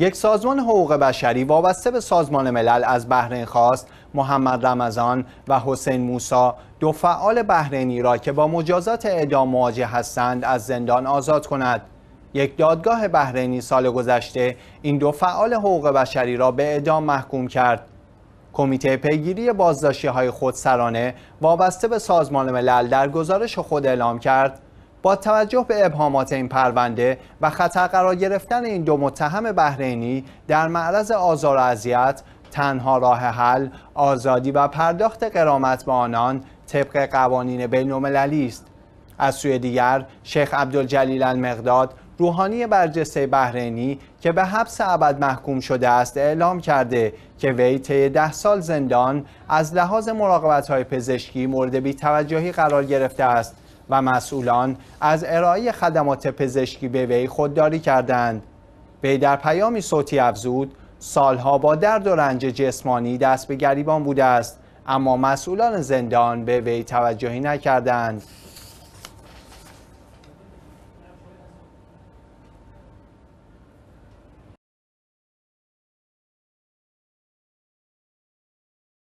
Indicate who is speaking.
Speaker 1: یک سازمان حقوق بشری وابسته به سازمان ملل از بحرین خواست محمد رمضان و حسین موسا دو فعال بحرینی را که با مجازات اعدام مواجه هستند از زندان آزاد کند یک دادگاه بحرینی سال گذشته این دو فعال حقوق بشری را به اعدام محکوم کرد کمیته پیگیری بازداشتی های خودسرانه وابسته به سازمان ملل در گزارش خود اعلام کرد با توجه به ابهامات این پرونده و خطر قرار گرفتن این دو متهم بحرینی در معرض آزار و اذیت تنها راه حل آزادی و پرداخت قرامت به آنان طبق قوانین بین‌المللی است از سوی دیگر شیخ عبدالجلیل المقداد روحانی برجسته بحرینی که به حبس ابد محکوم شده است اعلام کرده که وی طی ده سال زندان از لحاظ مراقبت های پزشکی مورد بیتوجهی قرار گرفته است و مسئولان از ارائه خدمات پزشکی به وی خودداری کردند وی در پیامی صوتی افزود سالها با درد و رنج جسمانی دست به گریبان بوده است اما مسئولان زندان به وی توجهی نکردند